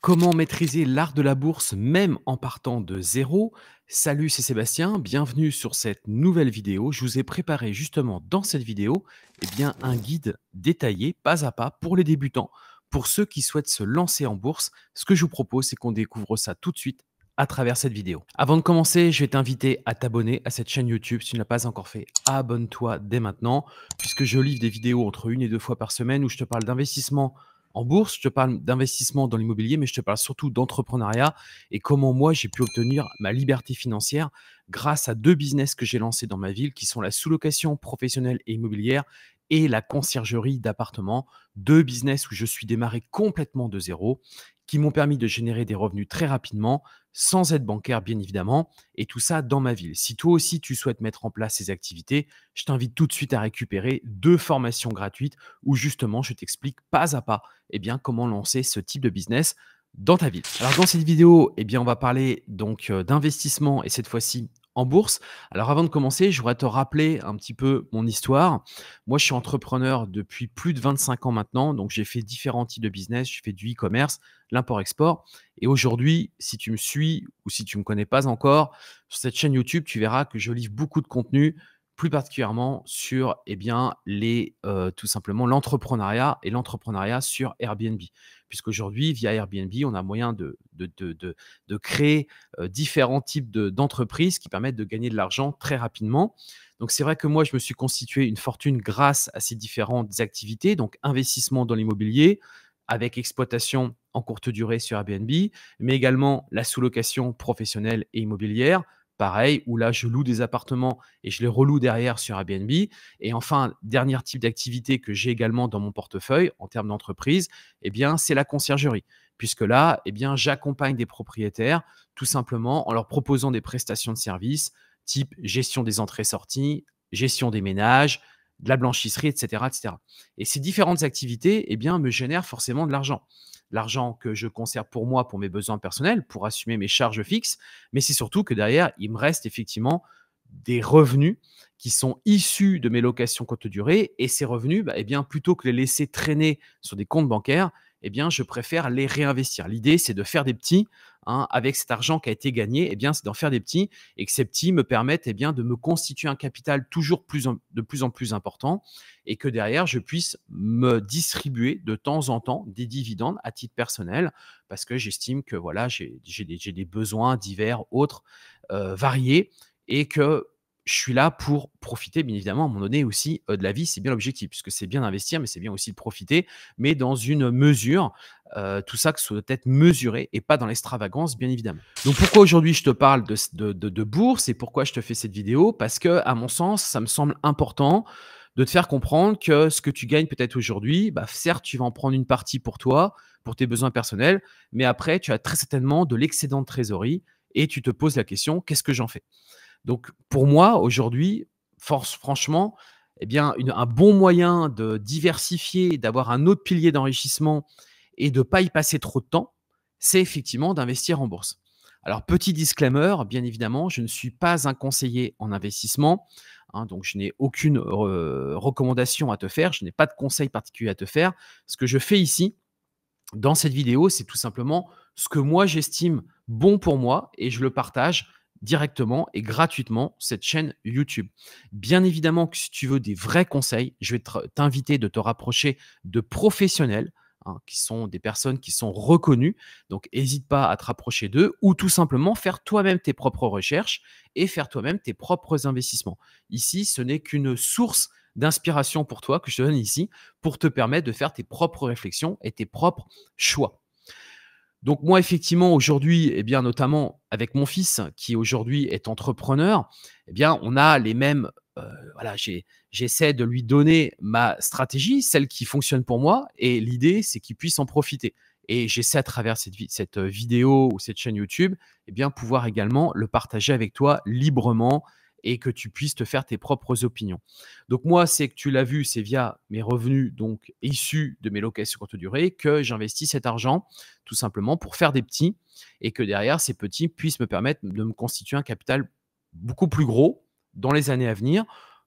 Comment maîtriser l'art de la bourse même en partant de zéro Salut, c'est Sébastien, bienvenue sur cette nouvelle vidéo. Je vous ai préparé justement dans cette vidéo eh bien, un guide détaillé pas à pas pour les débutants, pour ceux qui souhaitent se lancer en bourse. Ce que je vous propose, c'est qu'on découvre ça tout de suite à travers cette vidéo. Avant de commencer, je vais t'inviter à t'abonner à cette chaîne YouTube. Si tu ne l'as pas encore fait, abonne-toi dès maintenant, puisque je livre des vidéos entre une et deux fois par semaine où je te parle d'investissement, en bourse, je te parle d'investissement dans l'immobilier, mais je te parle surtout d'entrepreneuriat et comment moi j'ai pu obtenir ma liberté financière grâce à deux business que j'ai lancés dans ma ville qui sont la sous-location professionnelle et immobilière et la conciergerie d'appartements, deux business où je suis démarré complètement de zéro qui m'ont permis de générer des revenus très rapidement, sans être bancaire bien évidemment, et tout ça dans ma ville. Si toi aussi tu souhaites mettre en place ces activités, je t'invite tout de suite à récupérer deux formations gratuites où justement je t'explique pas à pas eh bien, comment lancer ce type de business dans ta ville. Alors dans cette vidéo, eh bien, on va parler donc euh, d'investissement et cette fois-ci en bourse. Alors avant de commencer, je voudrais te rappeler un petit peu mon histoire. Moi, je suis entrepreneur depuis plus de 25 ans maintenant, donc j'ai fait différents types de business, j'ai fait du e-commerce, l'import-export. Et aujourd'hui, si tu me suis ou si tu ne me connais pas encore, sur cette chaîne YouTube, tu verras que je livre beaucoup de contenu plus particulièrement sur eh bien, les, euh, tout simplement l'entrepreneuriat et l'entrepreneuriat sur Airbnb. Puisqu'aujourd'hui, via Airbnb, on a moyen de, de, créer euh, différents types d'entreprises qui permettent de gagner de l'argent très rapidement. Donc c'est vrai que moi, je me suis constitué une fortune grâce à ces différentes activités, donc investissement dans l'immobilier avec exploitation en courte durée sur Airbnb, mais également la sous-location professionnelle et immobilière, pareil, où là, je loue des appartements et je les reloue derrière sur Airbnb. Et enfin, dernier type d'activité que j'ai également dans mon portefeuille en termes d'entreprise, eh bien, c'est la conciergerie. Puisque là, eh bien, j'accompagne des propriétaires tout simplement en leur proposant des prestations de services type gestion des entrées-sorties, gestion des ménages, de la blanchisserie, etc. etc. Et ces différentes activités eh bien, me génèrent forcément de l'argent l'argent que je conserve pour moi, pour mes besoins personnels, pour assumer mes charges fixes, mais c'est surtout que derrière, il me reste effectivement des revenus qui sont issus de mes locations courte durée, et ces revenus, bah, eh bien, plutôt que les laisser traîner sur des comptes bancaires, eh bien, je préfère les réinvestir. L'idée, c'est de faire des petits hein, avec cet argent qui a été gagné. Eh bien, c'est d'en faire des petits et que ces petits me permettent eh bien, de me constituer un capital toujours plus de plus en plus important et que derrière, je puisse me distribuer de temps en temps des dividendes à titre personnel parce que j'estime que voilà, j'ai des, besoins divers, autres, euh, variés et que je suis là pour profiter, bien évidemment, à un moment donné aussi euh, de la vie, c'est bien l'objectif, puisque c'est bien d'investir, mais c'est bien aussi de profiter, mais dans une mesure, euh, tout ça que doit être mesuré et pas dans l'extravagance, bien évidemment. Donc pourquoi aujourd'hui je te parle de, bourse et pourquoi je te fais cette vidéo Parce que, à mon sens, ça me semble important de te faire comprendre que ce que tu gagnes peut-être aujourd'hui, bah, certes, tu vas en prendre une partie pour toi, pour tes besoins personnels, mais après, tu as très certainement de l'excédent de trésorerie et tu te poses la question, qu'est-ce que j'en fais donc, pour moi, aujourd'hui, force, franchement, eh bien, un bon moyen de diversifier, d'avoir un autre pilier d'enrichissement et de ne pas y passer trop de temps, c'est effectivement d'investir en bourse. Alors, petit disclaimer, bien évidemment, je ne suis pas un conseiller en investissement, hein, donc je n'ai aucune recommandation à te faire, je n'ai pas de conseil particulier à te faire. Ce que je fais ici, dans cette vidéo, c'est tout simplement ce que moi j'estime bon pour moi et je le partage directement et gratuitement cette chaîne YouTube. Bien évidemment que si tu veux des vrais conseils, je vais t'inviter de te rapprocher de professionnels hein, qui sont des personnes qui sont reconnues. Donc n'hésite pas à te rapprocher d'eux ou tout simplement faire toi-même tes propres recherches et faire toi-même tes propres investissements. Ici, ce n'est qu'une source d'inspiration pour toi que je te donne ici pour te permettre de faire tes propres réflexions et tes propres choix. Donc moi, effectivement, aujourd'hui, et eh bien, notamment avec mon fils qui aujourd'hui est entrepreneur, eh bien, on a les mêmes. Euh, voilà, j'essaie de lui donner ma stratégie, celle qui fonctionne pour moi, et l'idée, c'est qu'il puisse en profiter. Et j'essaie à travers cette, cette euh, vidéo ou cette chaîne YouTube, eh bien, pouvoir également le partager avec toi librement et que tu puisses te faire tes propres opinions. Donc moi, c'est que tu l'as vu, c'est via mes revenus donc issus de mes locations courte durée que j'investis cet argent tout simplement pour faire des petits et que derrière ces petits puissent me permettre de me constituer un capital beaucoup plus gros dans les années à venir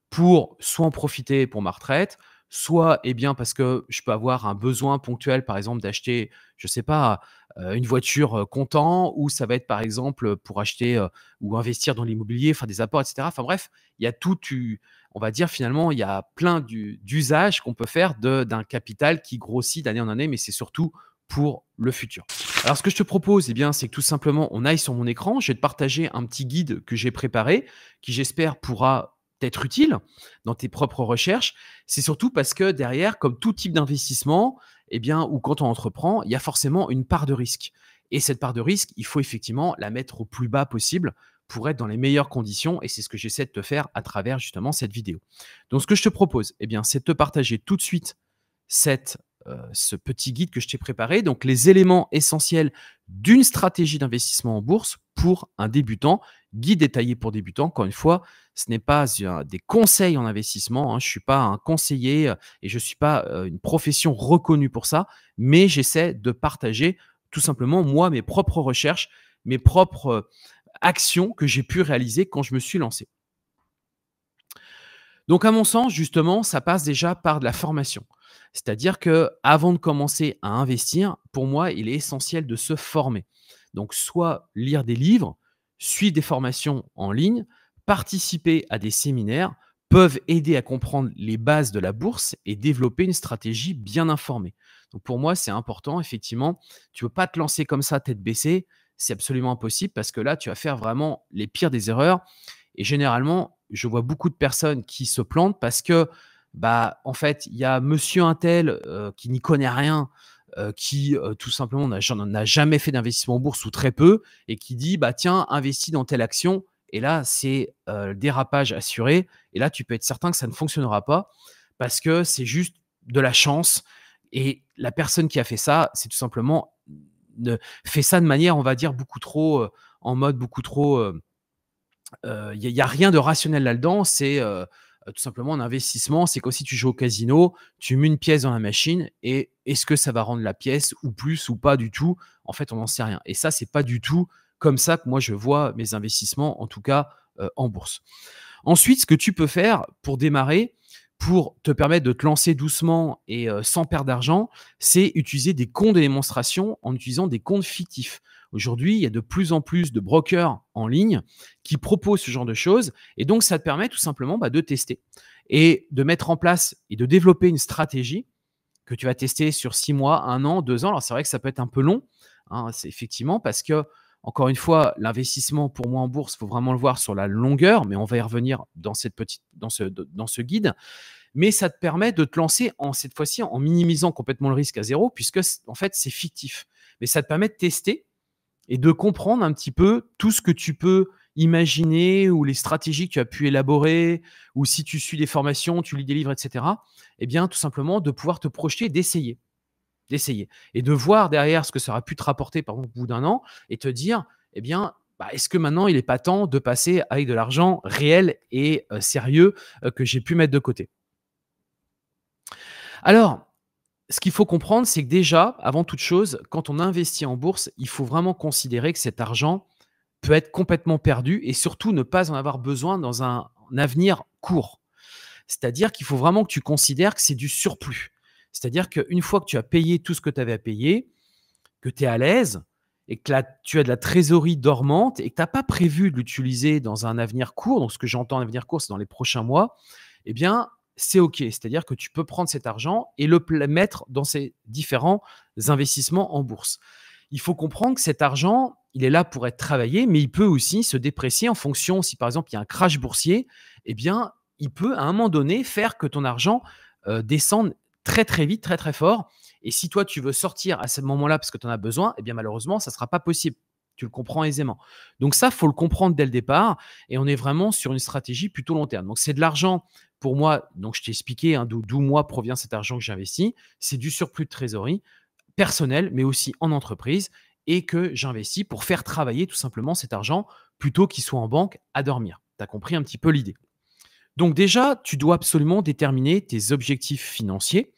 pour soit en profiter pour ma retraite, soit eh bien parce que je peux avoir un besoin ponctuel par exemple d'acheter, je sais pas, euh, une voiture comptant ou ça va être par exemple pour acheter ou investir dans l'immobilier, faire des apports, etc. Enfin bref, il y a tout, on va dire finalement, il y a plein d'usages qu'on peut faire d'un capital qui grossit d'année en année, mais c'est surtout pour le futur. Alors ce que je te propose, et eh bien, c'est que tout simplement on aille sur mon écran, je vais te partager un petit guide que j'ai préparé, qui j'espère pourra être utile dans tes propres recherches, c'est surtout parce que derrière, comme tout type d'investissement, et eh bien, ou quand on entreprend, il y a forcément une part de risque. Et cette part de risque, il faut effectivement la mettre au plus bas possible pour être dans les meilleures conditions. Et c'est ce que j'essaie de te faire à travers justement cette vidéo. Donc, ce que je te propose, et eh bien, c'est de te partager tout de suite cette euh, ce petit guide que je t'ai préparé, donc les éléments essentiels d'une stratégie d'investissement en bourse pour un débutant, guide détaillé pour débutants. Encore une fois, ce n'est pas euh, des conseils en investissement, hein. je ne suis pas un conseiller euh, et je ne suis pas une profession reconnue pour ça, mais j'essaie de partager tout simplement moi mes propres recherches, mes propres actions que j'ai pu réaliser quand je me suis lancé. Donc à mon sens, justement, ça passe déjà par de la formation. C'est-à-dire que avant de commencer à investir, pour moi, il est essentiel de se former. Donc, soit lire des livres, suivre des formations en ligne, participer à des séminaires peuvent aider à comprendre les bases de la bourse et développer une stratégie bien informée. Donc pour moi, c'est important, effectivement. Tu ne peux pas te lancer comme ça tête baissée. C'est absolument impossible parce que là, tu vas faire vraiment les pires des erreurs. Et généralement, je vois beaucoup de personnes qui se plantent parce que bah, en fait il y a Monsieur un tel euh, qui n'y connaît rien, euh, qui euh, tout simplement n'a jamais fait d'investissement en bourse ou très peu, et qui dit bah tiens investis dans telle action, et là c'est le dérapage assuré, et là tu peux être certain que ça ne fonctionnera pas parce que c'est juste de la chance, et la personne qui a fait ça, c'est tout simplement fait ça de manière on va dire beaucoup trop en mode beaucoup trop il n'y a, a, rien de rationnel là-dedans, c'est euh, tout simplement, un investissement, c'est comme si tu joues au casino, tu mets une pièce dans la machine et est-ce que ça va rendre la pièce ou plus ou pas du tout En fait, on n'en sait rien. Et ça, c'est pas du tout comme ça que moi je vois mes investissements, en tout cas euh, en bourse. Ensuite, ce que tu peux faire pour démarrer, pour te permettre de te lancer doucement et euh, sans perdre d'argent, c'est utiliser des comptes de démonstration en utilisant des comptes fictifs. Aujourd'hui, il y a de plus en plus de brokers en ligne qui proposent ce genre de choses. Et donc, ça te permet tout simplement bah, de tester et de mettre en place et de développer une stratégie que tu vas tester sur six mois, un an, deux ans. Alors, c'est vrai que ça peut être un peu long, hein, c'est effectivement, parce que, encore une fois, l'investissement pour moi en bourse, il faut vraiment le voir sur la longueur, mais on va y revenir dans, cette petite, dans, ce, dans ce guide mais ça te permet de te lancer en cette fois-ci en minimisant complètement le risque à zéro, puisque en fait c'est fictif. Mais ça te permet de tester et de comprendre un petit peu tout ce que tu peux imaginer ou les stratégies que tu as pu élaborer ou si tu suis des formations, tu lis des livres, etc. Eh bien, tout simplement de pouvoir te projeter, d'essayer, d'essayer et de voir derrière ce que ça aura pu te rapporter, par au bout d'un an et te dire, eh bien, bah, est-ce que maintenant il n'est pas temps de passer avec de l'argent réel et euh, sérieux euh, que j'ai pu mettre de côté Alors, ce qu'il faut comprendre, c'est que déjà, avant toute chose, quand on investit en bourse, il faut vraiment considérer que cet argent peut être complètement perdu et surtout ne pas en avoir besoin dans un, avenir court. C'est-à-dire qu'il faut vraiment que tu considères que c'est du surplus. C'est-à-dire qu'une fois que tu as payé tout ce que tu avais à payer, que tu es à l'aise et que tu as de la trésorerie dormante et que tu n'as pas prévu de l'utiliser dans un avenir court, donc ce que j'entends en avenir court, c'est dans les prochains mois, eh bien, c'est OK. C'est-à-dire que tu peux prendre cet argent et le mettre dans ces différents investissements en bourse. Il faut comprendre que cet argent, il est là pour être travaillé, mais il peut aussi se déprécier en fonction, si par exemple il y a un crash boursier, eh bien, il peut à un moment donné faire que ton argent euh, descende très très vite, très très fort. Et si toi, tu veux sortir à ce moment-là parce que tu en as besoin, eh bien malheureusement, ça ne sera pas possible. Tu le comprends aisément. Donc ça, faut le comprendre dès le départ. Et on est vraiment sur une stratégie plutôt long terme. Donc c'est de l'argent pour moi, donc je t'ai expliqué hein, d'où moi provient cet argent que j'investis, c'est du surplus de trésorerie personnel, mais aussi en entreprise, et que j'investis pour faire travailler tout simplement cet argent plutôt qu'il soit en banque à dormir. Tu as compris un petit peu l'idée. Donc déjà, tu dois absolument déterminer tes objectifs financiers.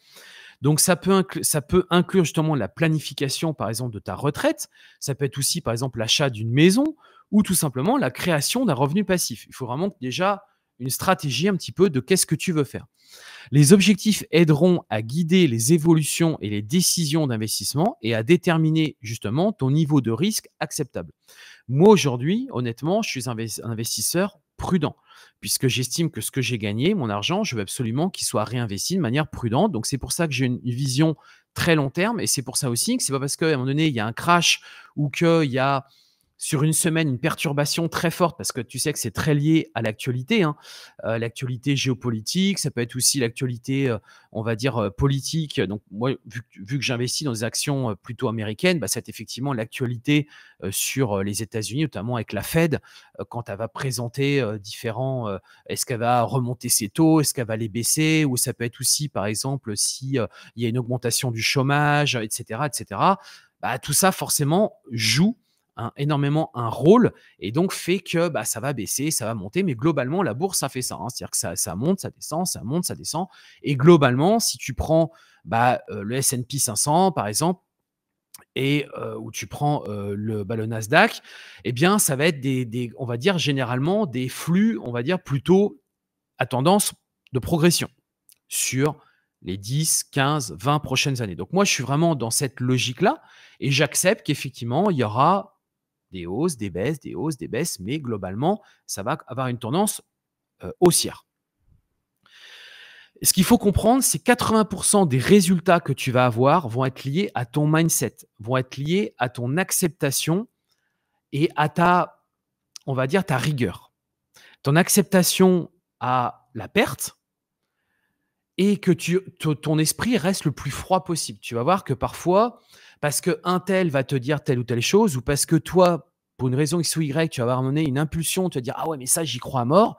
Donc ça peut, ça peut inclure justement la planification, par exemple, de ta retraite. Ça peut être aussi, par exemple, l'achat d'une maison ou tout simplement la création d'un revenu passif. Il faut vraiment que déjà une stratégie un petit peu de qu'est-ce que tu veux faire. Les objectifs aideront à guider les évolutions et les décisions d'investissement et à déterminer justement ton niveau de risque acceptable. Moi aujourd'hui, honnêtement, je suis un investisseur prudent puisque j'estime que ce que j'ai gagné, mon argent, je veux absolument qu'il soit réinvesti de manière prudente. Donc c'est pour ça que j'ai une vision très long terme et c'est pour ça aussi que c'est pas parce qu'à un moment donné, il y a un crash ou qu'il y a sur une semaine une perturbation très forte, parce que tu sais que c'est très lié à l'actualité, hein. euh, l'actualité géopolitique, ça peut être aussi l'actualité, euh, on va dire, euh, politique. Donc moi, vu, que j'investis dans des actions plutôt américaines, bah, c'est effectivement l'actualité sur les États-Unis, notamment avec la Fed, quand elle va présenter différents, est-ce qu'elle va remonter ses taux, est-ce qu'elle va les baisser, ou ça peut être aussi, par exemple, s'il il y a une augmentation du chômage, etc., etc. Bah, tout ça, forcément, joue énormément un rôle et donc fait que bah, ça va baisser, ça va monter. Mais globalement, la bourse, ça fait ça. Hein. C'est-à-dire que ça, monte, ça descend, ça monte, ça descend. Et globalement, si tu prends bah, euh, le SP 500, par exemple, et euh, où tu prends euh, le, bah, Nasdaq, eh bien, ça va être des, des, on va dire généralement des flux, on va dire plutôt à tendance de progression sur les 10, 15, 20 prochaines années. Donc moi, je suis vraiment dans cette logique-là et j'accepte qu'effectivement, il y aura des hausses, des baisses, des hausses, des baisses, mais globalement, ça va avoir une tendance euh, haussière. Ce qu'il faut comprendre, c'est 80% des résultats que tu vas avoir vont être liés à ton mindset, vont être liés à ton acceptation et à ta, on va dire, ta rigueur. Ton acceptation à la perte, et que ton esprit reste le plus froid possible. Tu vas voir que parfois, parce que un tel va te dire telle ou telle chose, ou parce que toi, pour une raison X ou Y, tu vas avoir donné une impulsion, tu te dire ah ouais, mais ça, j'y crois à mort.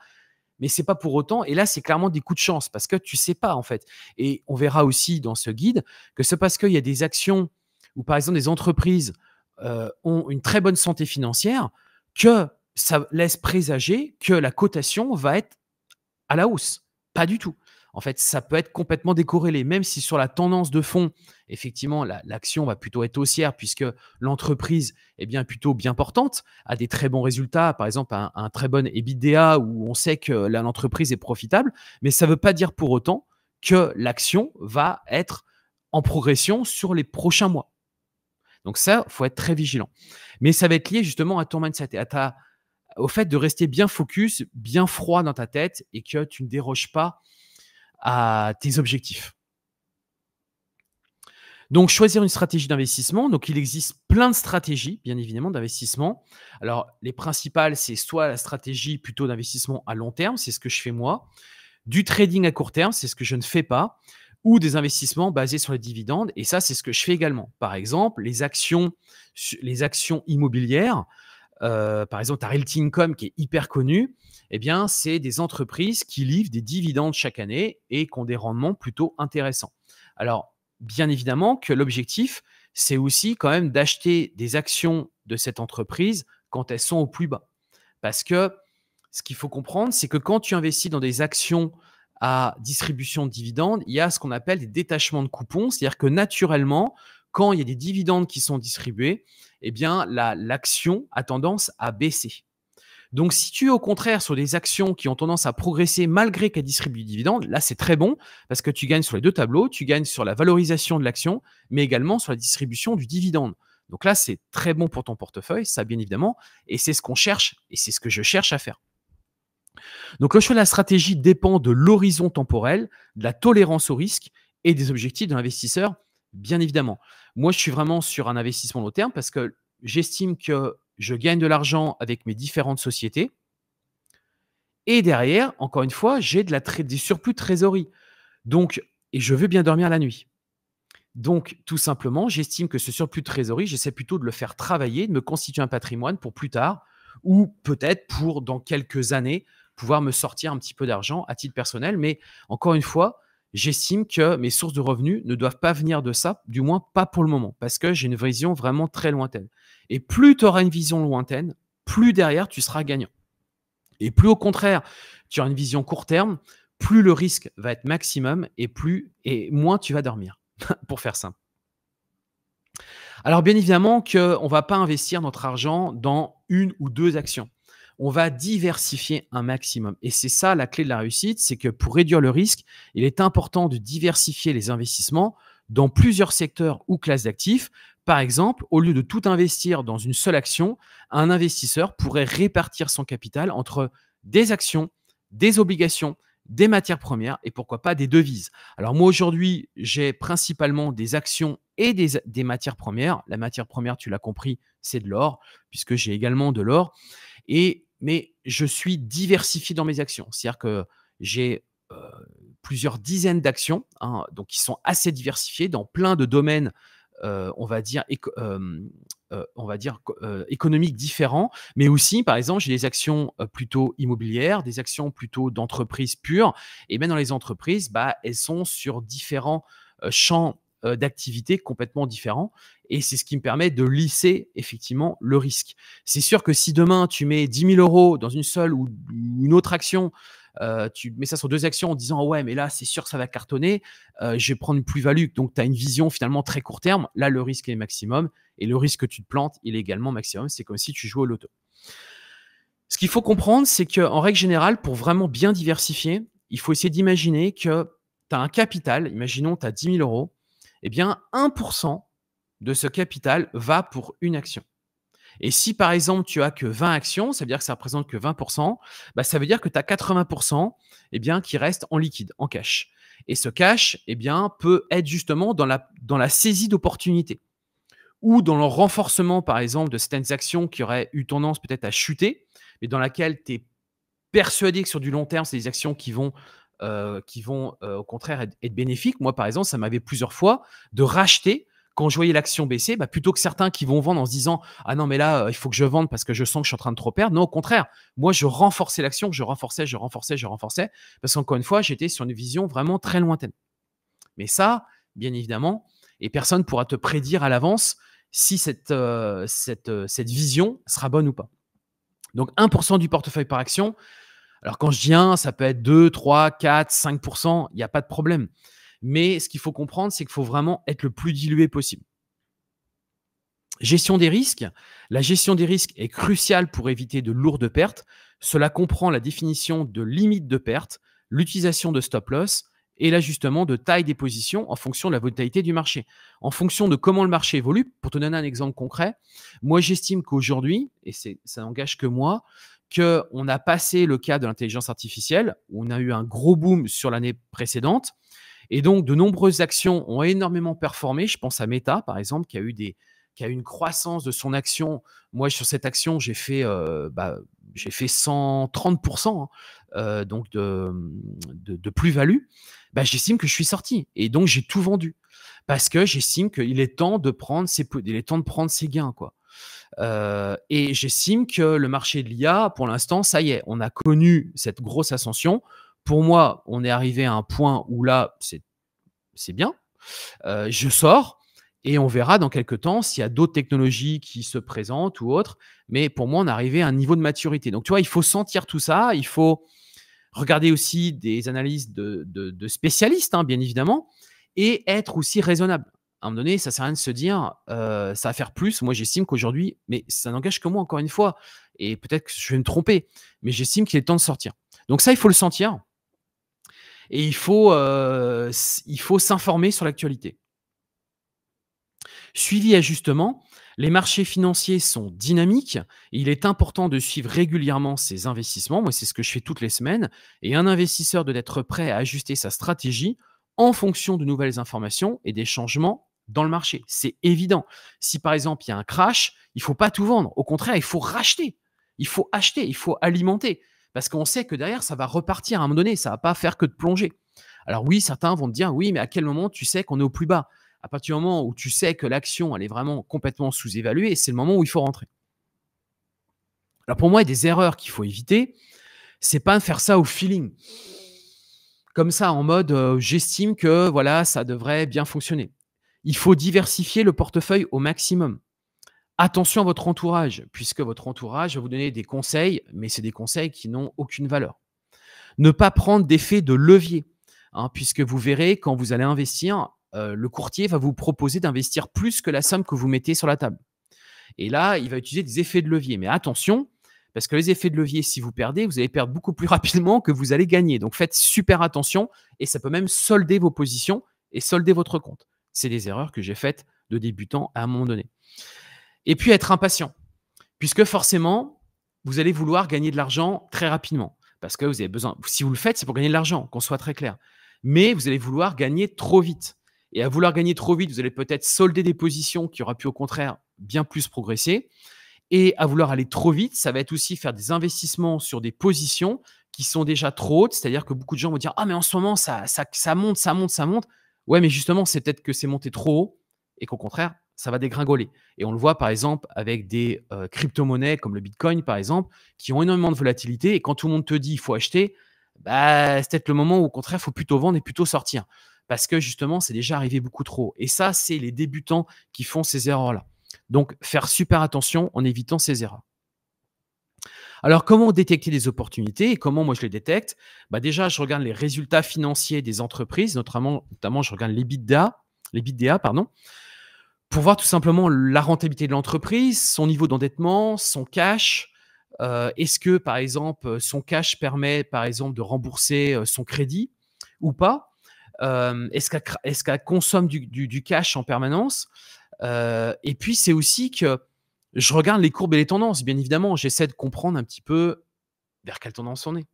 Mais c'est pas pour autant. Et là, c'est clairement des coups de chance parce que tu sais pas en fait. Et on verra aussi dans ce guide que c'est parce qu'il y a des actions ou par exemple des entreprises euh, ont une très bonne santé financière que ça laisse présager que la cotation va être à la hausse. Pas du tout en fait, ça peut être complètement décorrélé, même si sur la tendance de fond, effectivement, l'action va plutôt être haussière puisque l'entreprise est bien plutôt bien portante, a des très bons résultats, par exemple un, très bon EBITDA où on sait que l'entreprise est profitable, mais ça ne veut pas dire pour autant que l'action va être en progression sur les prochains mois. Donc ça, faut être très vigilant. Mais ça va être lié justement à ton mindset et au fait de rester bien focus, bien froid dans ta tête et que tu ne déroges pas à tes objectifs. Donc, choisir une stratégie d'investissement. Donc, il existe plein de stratégies, bien évidemment, d'investissement. Alors, les principales, c'est soit la stratégie plutôt d'investissement à long terme, c'est ce que je fais moi, du trading à court terme, c'est ce que je ne fais pas, ou des investissements basés sur les dividendes. Et ça, c'est ce que je fais également. Par exemple, les actions, les actions immobilières. Euh, par exemple, tu as Realty Income qui est hyper connu eh bien, c'est des entreprises qui livrent des dividendes chaque année et qui ont des rendements plutôt intéressants. Alors, bien évidemment que l'objectif, c'est aussi quand même d'acheter des actions de cette entreprise quand elles sont au plus bas. Parce que ce qu'il faut comprendre, c'est que quand tu investis dans des actions à distribution de dividendes, il y a ce qu'on appelle des détachements de coupons, c'est-à-dire que naturellement, quand il y a des dividendes qui sont distribués, eh bien, l'action a tendance à baisser. Donc, si tu es au contraire sur des actions qui ont tendance à progresser malgré qu'elles distribuent du dividende, là, c'est très bon parce que tu gagnes sur les deux tableaux, tu gagnes sur la valorisation de l'action, mais également sur la distribution du dividende. Donc là, c'est très bon pour ton portefeuille, ça bien évidemment, et c'est ce qu'on cherche, et c'est ce que je cherche à faire. Donc le choix de la stratégie dépend de l'horizon temporel, de la tolérance au risque et des objectifs de l'investisseur, bien évidemment. Moi, je suis vraiment sur un investissement long terme parce que j'estime que je gagne de l'argent avec mes différentes sociétés. Et derrière, encore une fois, j'ai de la des surplus de trésorerie. Donc, et je veux bien dormir la nuit. Donc, tout simplement, j'estime que ce surplus de trésorerie, j'essaie plutôt de le faire travailler, de me constituer un patrimoine pour plus tard, ou peut-être pour dans quelques années, pouvoir me sortir un petit peu d'argent à titre personnel. Mais encore une fois, j'estime que mes sources de revenus ne doivent pas venir de ça, du moins pas pour le moment, parce que j'ai une vision vraiment très lointaine. Et plus tu auras une vision lointaine, plus derrière tu seras gagnant. Et plus au contraire, tu auras une vision court terme, plus le risque va être maximum et plus et moins tu vas dormir, pour faire simple. Alors bien évidemment qu'on ne va pas investir notre argent dans une ou deux actions. On va diversifier un maximum. Et c'est ça la clé de la réussite, c'est que pour réduire le risque, il est important de diversifier les investissements dans plusieurs secteurs ou classes d'actifs par exemple, au lieu de tout investir dans une seule action, un investisseur pourrait répartir son capital entre des actions, des obligations, des matières premières et pourquoi pas des devises. Alors moi aujourd'hui, j'ai principalement des actions et des, matières premières. La matière première, tu l'as compris, c'est de l'or, puisque j'ai également de l'or. mais je suis diversifié dans mes actions. C'est-à-dire que j'ai euh, plusieurs dizaines d'actions, hein, donc qui sont assez diversifiées dans plein de domaines euh, on va dire, euh, euh, on va dire économiques différents, mais aussi, par exemple, j'ai des actions plutôt immobilières, des actions plutôt d'entreprise pure. Et même ben, dans les entreprises, bah, elles sont sur différents champs d'activité, complètement différents. Et c'est ce qui me permet de lisser effectivement le risque. C'est sûr que si demain tu mets 10 000 euros dans une seule ou une autre action euh, tu mets ça sur deux actions en disant ouais mais là c'est sûr ça va cartonner, euh, je vais prendre une plus-value, donc tu as une vision finalement très court terme, là le risque est maximum et le risque que tu te plantes il est également maximum, c'est comme si tu jouais au loto. Ce qu'il faut comprendre c'est que en règle générale pour vraiment bien diversifier, il faut essayer d'imaginer que tu as un capital, imaginons tu as 10 000 euros, eh bien 1% de ce capital va pour une action. Et si par exemple tu as que 20 actions, ça veut dire que ça représente que 20%, bah, ça veut dire que tu as 80% eh bien, qui reste en liquide, en cash. Et ce cash eh bien, peut être justement dans la, dans la saisie d'opportunités ou dans le renforcement par exemple de certaines actions qui auraient eu tendance peut-être à chuter, mais dans laquelle tu es persuadé que sur du long terme, c'est des actions qui vont euh, qui vont euh, au contraire être, bénéfiques. Moi, par exemple, ça m'avait plusieurs fois de racheter quand je voyais l'action baisser, bah, plutôt que certains qui vont vendre en se disant Ah non, mais là, euh, il faut que je vende parce que je sens que je suis en train de trop perdre. Non, au contraire, moi, je renforçais l'action, je renforçais, je renforçais, je renforçais, parce qu'encore une fois, j'étais sur une vision vraiment très lointaine. Mais ça, bien évidemment, et personne ne pourra te prédire à l'avance si cette, euh, cette, euh, cette vision sera bonne ou pas. Donc 1% du portefeuille par action. Alors quand je dis 1, ça peut être 2, 3, 4, 5%, il n'y a pas de problème. Mais ce qu'il faut comprendre, c'est qu'il faut vraiment être le plus dilué possible. Gestion des risques. La gestion des risques est cruciale pour éviter de lourdes pertes. Cela comprend la définition de limite de perte, l'utilisation de stop loss et l'ajustement de taille des positions en fonction de la volatilité du marché, en fonction de comment le marché évolue. Pour te donner un exemple concret, moi j'estime qu'aujourd'hui, et ça n'engage que moi, qu'on a passé le cas de l'intelligence artificielle, où on a eu un gros boom sur l'année précédente, et donc, de nombreuses actions ont énormément performé. Je pense à Meta, par exemple, qui a eu des, qui a une croissance de son action. Moi, sur cette action, j'ai fait, euh, bah, j'ai fait 130% hein, euh, donc de, de, plus-value. Bah, j'estime que je suis sorti et donc j'ai tout vendu parce que j'estime qu'il est temps de prendre ses, il est temps de prendre ses gains quoi. Euh, et j'estime que le marché de l'IA, pour l'instant, ça y est, on a connu cette grosse ascension pour moi, on est arrivé à un point où là, c'est bien. Euh, je sors et on verra dans quelques temps s'il y a d'autres technologies qui se présentent ou autres. Mais pour moi, on est arrivé à un niveau de maturité. Donc, tu vois, il faut sentir tout ça. Il faut regarder aussi des analyses de, spécialistes, hein, bien évidemment, et être aussi raisonnable. À un moment donné, ça sert à rien de se dire euh, ça va faire plus. Moi, j'estime qu'aujourd'hui, mais ça n'engage que moi, encore une fois, et peut-être que je vais me tromper, mais j'estime qu'il est temps de sortir. Donc, ça, il faut le sentir et il faut, euh, faut s'informer sur l'actualité. Suivi ajustement, les marchés financiers sont dynamiques. il est important de suivre régulièrement ces investissements. Moi, c'est ce que je fais toutes les semaines. Et un investisseur doit être prêt à ajuster sa stratégie en fonction de nouvelles informations et des changements dans le marché. C'est évident. Si par exemple il y a un crash, il ne faut pas tout vendre. Au contraire, il faut racheter. Il faut acheter, il faut alimenter. Parce qu'on sait que derrière, ça va repartir à un moment donné, ça va pas faire que de plonger. Alors oui, certains vont te dire, oui, mais à quel moment tu sais qu'on est au plus bas À partir du moment où tu sais que l'action, elle est vraiment complètement sous-évaluée, c'est le moment où il faut rentrer. Alors pour moi, des erreurs qu'il faut éviter. C'est pas faire ça au feeling. Comme ça, en mode, euh, j'estime que voilà, ça devrait bien fonctionner. Il faut diversifier le portefeuille au maximum. Attention à votre entourage, puisque votre entourage va vous donner des conseils, mais c'est des conseils qui n'ont aucune valeur. Ne pas prendre d'effet de levier, hein, puisque vous verrez quand vous allez investir, euh, le courtier va vous proposer d'investir plus que la somme que vous mettez sur la table. Et là, il va utiliser des effets de levier. Mais attention, parce que les effets de levier, si vous perdez, vous allez perdre beaucoup plus rapidement que vous allez gagner. Donc faites super attention et ça peut même solder vos positions et solder votre compte. C'est des erreurs que j'ai faites de débutant à un moment donné. Et puis être impatient, puisque forcément, vous allez vouloir gagner de l'argent très rapidement, parce que vous avez besoin, si vous le faites, c'est pour gagner de l'argent, qu'on soit très clair. Mais vous allez vouloir gagner trop vite. Et à vouloir gagner trop vite, vous allez peut-être solder des positions qui auraient pu au contraire bien plus progresser. Et à vouloir aller trop vite, ça va être aussi faire des investissements sur des positions qui sont déjà trop hautes. C'est-à-dire que beaucoup de gens vont dire Ah, mais en ce moment, ça, ça, ça monte, ça monte, ça monte. Ouais, mais justement, c'est peut-être que c'est monté trop haut et qu'au contraire, ça va dégringoler. Et on le voit par exemple avec des euh, crypto-monnaies comme le Bitcoin par exemple, qui ont énormément de volatilité. Et quand tout le monde te dit il faut acheter, bah, c'est peut-être le moment où au contraire, il faut plutôt vendre et plutôt sortir. Parce que justement, c'est déjà arrivé beaucoup trop. Et ça, c'est les débutants qui font ces erreurs-là. Donc, faire super attention en évitant ces erreurs. Alors, comment détecter les opportunités et comment moi je les détecte bah, Déjà, je regarde les résultats financiers des entreprises, notamment, notamment je regarde l'EBITDA, les BDA pardon, pour voir tout simplement la rentabilité de l'entreprise, son niveau d'endettement, son cash. Euh, est-ce que, par exemple, son cash permet, par exemple, de rembourser euh, son crédit ou pas euh, Est-ce qu'elle consomme du, cash en permanence Et puis, c'est aussi que je regarde les courbes et les tendances, bien évidemment. J'essaie de comprendre un petit peu vers quelle tendance on est.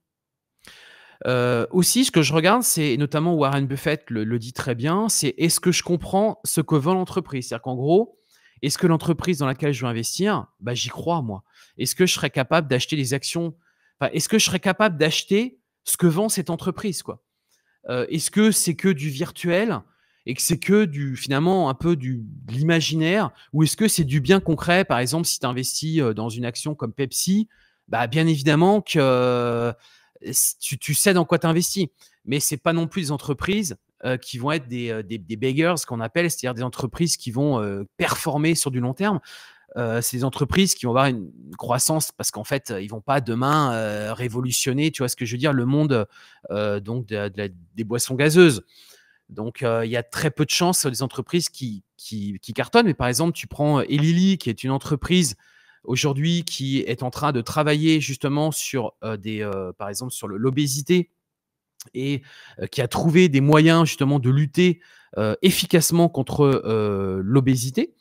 Euh, aussi, ce que je regarde, c'est notamment Warren Buffett le, dit très bien, c'est est-ce que je comprends ce que vend l'entreprise C'est-à-dire qu'en gros, est-ce que l'entreprise dans laquelle je veux investir, bah, j'y crois moi Est-ce que je serais capable d'acheter des actions Est-ce que je serais capable d'acheter ce que vend cette entreprise quoi euh, Est-ce que c'est que du virtuel et que c'est que du finalement un peu du, de l'imaginaire ou est-ce que c'est du bien concret Par exemple, si tu investis euh, dans une action comme Pepsi, bah, bien évidemment que tu, sais dans quoi tu investis. Mais c'est pas non plus des entreprises euh, qui vont être des, euh, des, ce qu'on appelle, c'est-à-dire des entreprises qui vont euh, performer sur du long terme. Euh, c'est des entreprises qui vont avoir une croissance parce qu'en fait, ils vont pas demain révolutionner, tu vois ce que je veux dire, le monde donc des boissons gazeuses. Donc, il y a très peu de chances des entreprises qui, qui, qui, cartonnent. Mais par exemple, tu prends Elili, qui est une entreprise aujourd'hui qui est en train de travailler justement sur euh, des, euh, par exemple, sur l'obésité et euh, qui a trouvé des moyens justement de lutter efficacement contre l'obésité.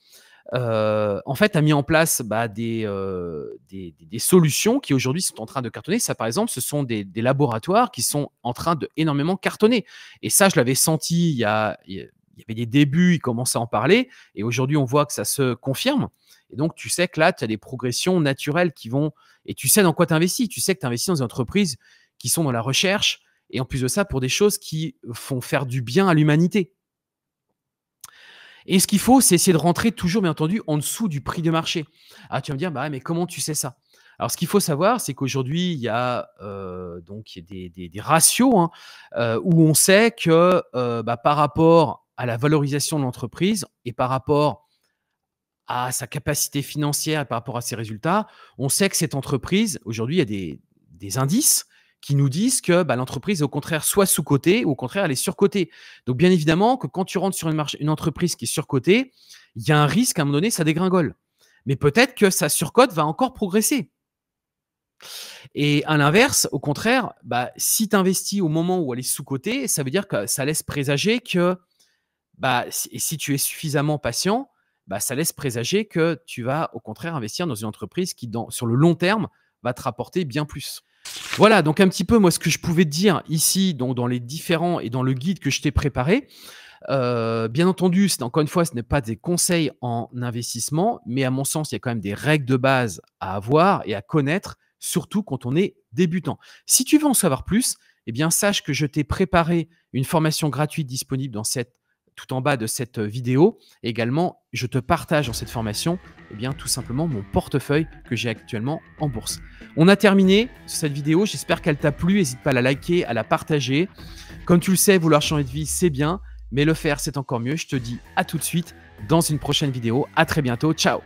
en fait, a mis en place bah, des, des, solutions qui aujourd'hui sont en train de cartonner. Ça, par exemple, ce sont des, laboratoires qui sont en train de énormément cartonner. Et ça, je l'avais senti il y, il y avait des débuts, ils commençaient à en parler, et aujourd'hui, on voit que ça se confirme. Et donc, tu sais que là, tu as des progressions naturelles qui vont. Et tu sais dans quoi tu investis. Tu sais que tu investis dans des entreprises qui sont dans la recherche. Et en plus de ça, pour des choses qui font faire du bien à l'humanité. Et ce qu'il faut, c'est essayer de rentrer toujours, bien entendu, en dessous du prix de marché. Ah, tu vas me dire, bah, mais comment tu sais ça alors, ce qu'il faut savoir, c'est qu'aujourd'hui, il y a euh, donc des, ratios hein, euh, où on sait que euh, bah, par rapport à la valorisation de l'entreprise et par rapport à sa capacité financière par rapport à ses résultats, on sait que cette entreprise, aujourd'hui, il y a des, indices qui nous disent que bah, l'entreprise au contraire soit sous-cotée ou au contraire elle est surcotée. Donc bien évidemment que quand tu rentres sur une, une entreprise qui est surcotée, il y a un risque à un moment donné, ça dégringole. Mais peut-être que sa surcote va encore progresser. Et à l'inverse, au contraire, bah, si tu investis au moment où elle est sous-cotée, ça veut dire que ça laisse présager que bah, si tu es suffisamment patient, bah, ça laisse présager que tu vas au contraire investir dans une entreprise qui, dans, sur le long terme, va te rapporter bien plus. Voilà, donc un petit peu moi ce que je pouvais te dire ici, donc dans les différents et dans le guide que je t'ai préparé. Euh, bien entendu, encore une fois, ce n'est pas des conseils en investissement, mais à mon sens, il y a quand même des règles de base à avoir et à connaître, surtout quand on est débutant. Si tu veux en savoir plus, eh bien, sache que je t'ai préparé une formation gratuite disponible dans cette tout en bas de cette euh, vidéo. également, je te partage dans cette formation et eh bien, tout simplement mon portefeuille que j'ai actuellement en bourse. On a terminé cette vidéo. J'espère qu'elle t'a plu. N'hésite pas à la liker, à la partager. Comme tu le sais, vouloir changer de vie, c'est bien, mais le faire, c'est encore mieux. Je te dis à tout de suite dans une prochaine vidéo. À très bientôt. Ciao